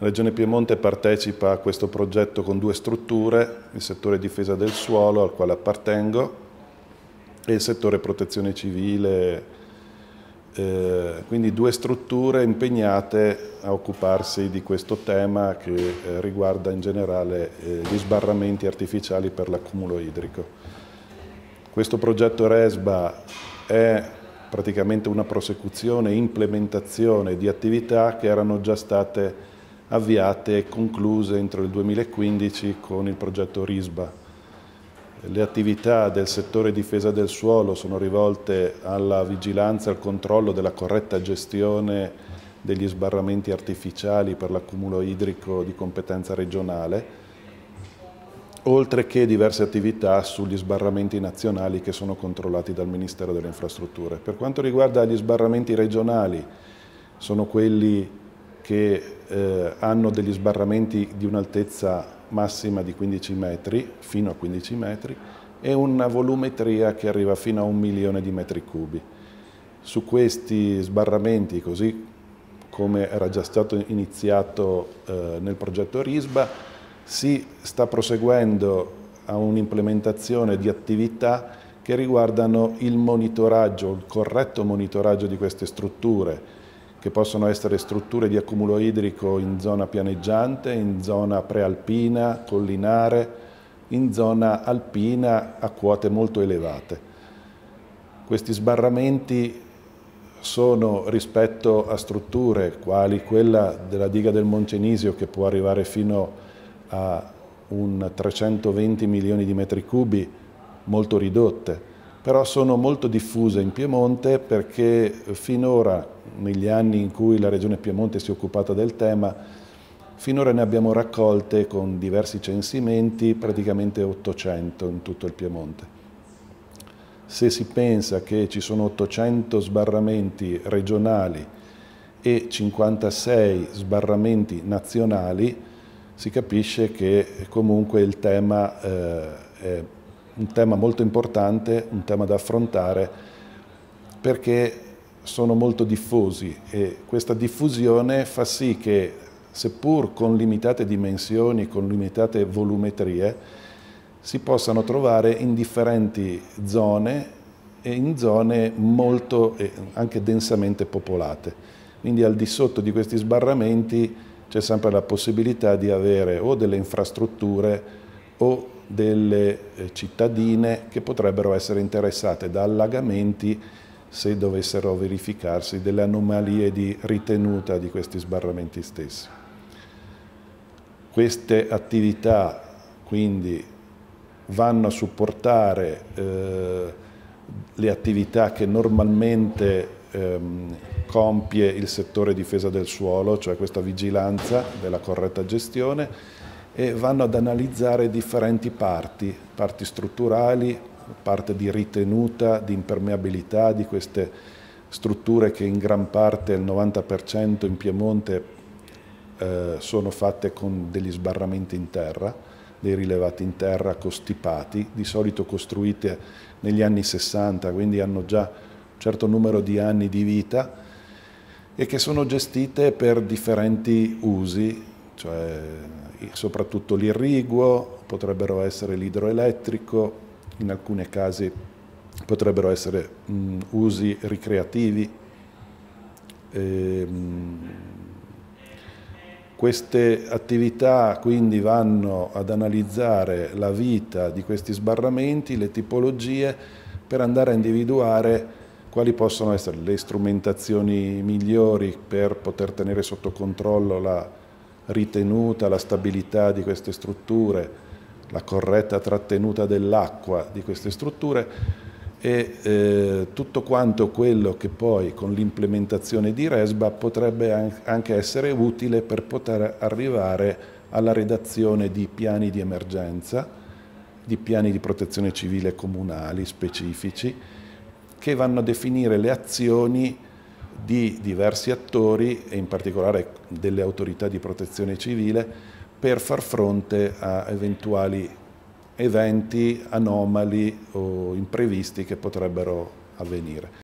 La Regione Piemonte partecipa a questo progetto con due strutture, il settore difesa del suolo al quale appartengo e il settore protezione civile, eh, quindi due strutture impegnate a occuparsi di questo tema che eh, riguarda in generale eh, gli sbarramenti artificiali per l'accumulo idrico. Questo progetto RESBA è praticamente una prosecuzione e implementazione di attività che erano già state avviate e concluse entro il 2015 con il progetto RISBA. Le attività del settore difesa del suolo sono rivolte alla vigilanza e al controllo della corretta gestione degli sbarramenti artificiali per l'accumulo idrico di competenza regionale, oltre che diverse attività sugli sbarramenti nazionali che sono controllati dal Ministero delle Infrastrutture. Per quanto riguarda gli sbarramenti regionali, sono quelli che eh, hanno degli sbarramenti di un'altezza massima di 15 metri, fino a 15 metri, e una volumetria che arriva fino a un milione di metri cubi. Su questi sbarramenti, così come era già stato iniziato eh, nel progetto RISBA, si sta proseguendo a un'implementazione di attività che riguardano il monitoraggio, il corretto monitoraggio di queste strutture, che possono essere strutture di accumulo idrico in zona pianeggiante, in zona prealpina, collinare, in zona alpina a quote molto elevate. Questi sbarramenti sono rispetto a strutture quali quella della diga del Moncenisio che può arrivare fino a un 320 milioni di metri cubi molto ridotte però sono molto diffuse in Piemonte perché finora, negli anni in cui la Regione Piemonte si è occupata del tema, finora ne abbiamo raccolte con diversi censimenti praticamente 800 in tutto il Piemonte. Se si pensa che ci sono 800 sbarramenti regionali e 56 sbarramenti nazionali, si capisce che comunque il tema eh, è un tema molto importante, un tema da affrontare, perché sono molto diffusi e questa diffusione fa sì che, seppur con limitate dimensioni, con limitate volumetrie, si possano trovare in differenti zone e in zone molto, anche densamente popolate. Quindi al di sotto di questi sbarramenti c'è sempre la possibilità di avere o delle infrastrutture o delle eh, cittadine che potrebbero essere interessate da allagamenti se dovessero verificarsi delle anomalie di ritenuta di questi sbarramenti stessi. Queste attività quindi vanno a supportare eh, le attività che normalmente ehm, compie il settore difesa del suolo, cioè questa vigilanza della corretta gestione, e vanno ad analizzare differenti parti, parti strutturali, parte di ritenuta, di impermeabilità di queste strutture che in gran parte, il 90% in Piemonte, eh, sono fatte con degli sbarramenti in terra, dei rilevati in terra costipati, di solito costruite negli anni 60, quindi hanno già un certo numero di anni di vita e che sono gestite per differenti usi cioè soprattutto l'irriguo, potrebbero essere l'idroelettrico, in alcuni casi potrebbero essere mh, usi ricreativi. E, ehm, mh, queste attività quindi vanno ad analizzare la vita di questi sbarramenti, le tipologie, per andare a individuare quali possono essere le strumentazioni migliori per poter tenere sotto controllo la, ritenuta la stabilità di queste strutture, la corretta trattenuta dell'acqua di queste strutture e eh, tutto quanto quello che poi con l'implementazione di RESBA potrebbe anche essere utile per poter arrivare alla redazione di piani di emergenza, di piani di protezione civile comunali specifici che vanno a definire le azioni di diversi attori e in particolare delle autorità di protezione civile per far fronte a eventuali eventi anomali o imprevisti che potrebbero avvenire.